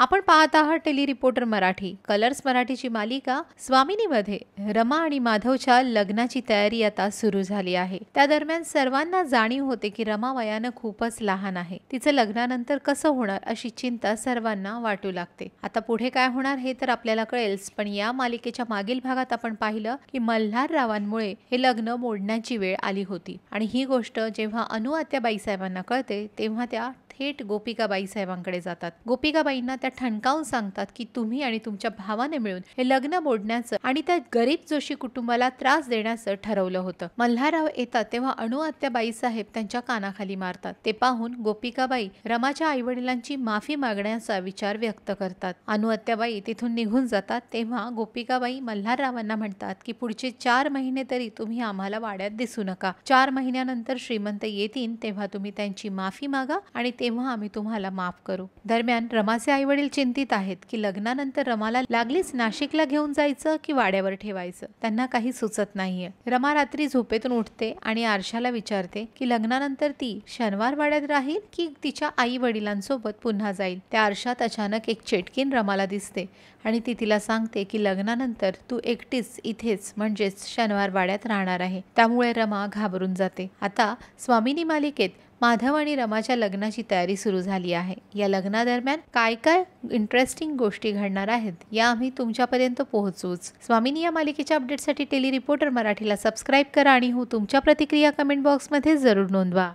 आपण पाहत आहात टेली रिपोर्टर मराठी कलर्स मराठीची मालिका स्वामिनीमध्ये रमा आणि माधवच्या लग्नाची तयारी आता सुरू झाली आहे त्या दरम्यान सर्वांना जाणीव होते की रमा वयानं खूपच लहान आहे तिचं लग्नानंतर कसं होणार अशी चिंता सर्वांना वाटू लागते आता पुढे काय होणार हे तर आपल्याला कळेलच पण या मालिकेच्या मागील भागात आपण पाहिलं की मल्हार मल्हाररावांमुळे हे लग्न मोडण्याची वेळ आली होती आणि ही गोष्ट जेव्हा अनु आत्या बाईसाहेबांना कळते तेव्हा त्या थेट गोपिकाबाई साहेबांकडे जातात गोपिकाबाईंना त्या ठणकावून सांगतात की तुम्ही आणि तुमच्या भावाने मिळून हे लग्न मोडण्याचं आणि त्या गरीब जोशी कुटुंबाला त्रास देण्याचं ठरवलं होतं मल्हारराव येतात तेव्हा अणुआत्याबाई साहेब त्यांच्या कानाखाली मारतात ते पाहून गोपिकाबाई रमाच्या आईवडिलांची माफी मागण्याचा विचार व्यक्त करतात अणुआत्याबाई तिथून निघून जातात तेव्हा गोपिकाबाई मल्हाररावांना म्हणतात की पुढचे चार महिने तरी तुम्ही आम्हाला वाड्यात दिसू नका चार महिन्यानंतर श्रीमंत येतील तेव्हा तुम्ही त्यांची माफी मागा आणि ते तेव्हा आम्ही तुम्हाला माफ करू दरम्यान रमाचे आई वडील चिंतित आहेत की लग्नानंतर रमाला लागलीच नाशिकला घेऊन जायचं की वाड्यावर ठेवायचं त्यांना काही सुचत नाहीये रमा रात्री झोपेतून उठते आणि आरशाला विचारते की लग्नानंतर ती शनिवार वाड्यात राहील की तिच्या आई वडिलांसोबत पुन्हा जाईल त्या आरशात अचानक एक चेटकीन रमाला दिसते आणि ती तिला सांगते की लग्नानंतर तू एकटीच इथेच म्हणजेच शनिवार वाड्यात राहणार आहे त्यामुळे रमा घाबरून जाते आता स्वामिनी मालिकेत माधव आणि रमाच्या लग्नाची तयारी सुरू झाली आहे या लग्नादरम्यान काय काय इंटरेस्टिंग गोष्टी घडणार आहेत या आम्ही तुमच्यापर्यंत पोहोचूच स्वामीनी या मालिकेच्या अपडेटसाठी टेली रिपोर्टर मराठीला सबस्क्राईब करा आणि हो तुमच्या प्रतिक्रिया कमेंट बॉक्समध्ये जरूर नोंदवा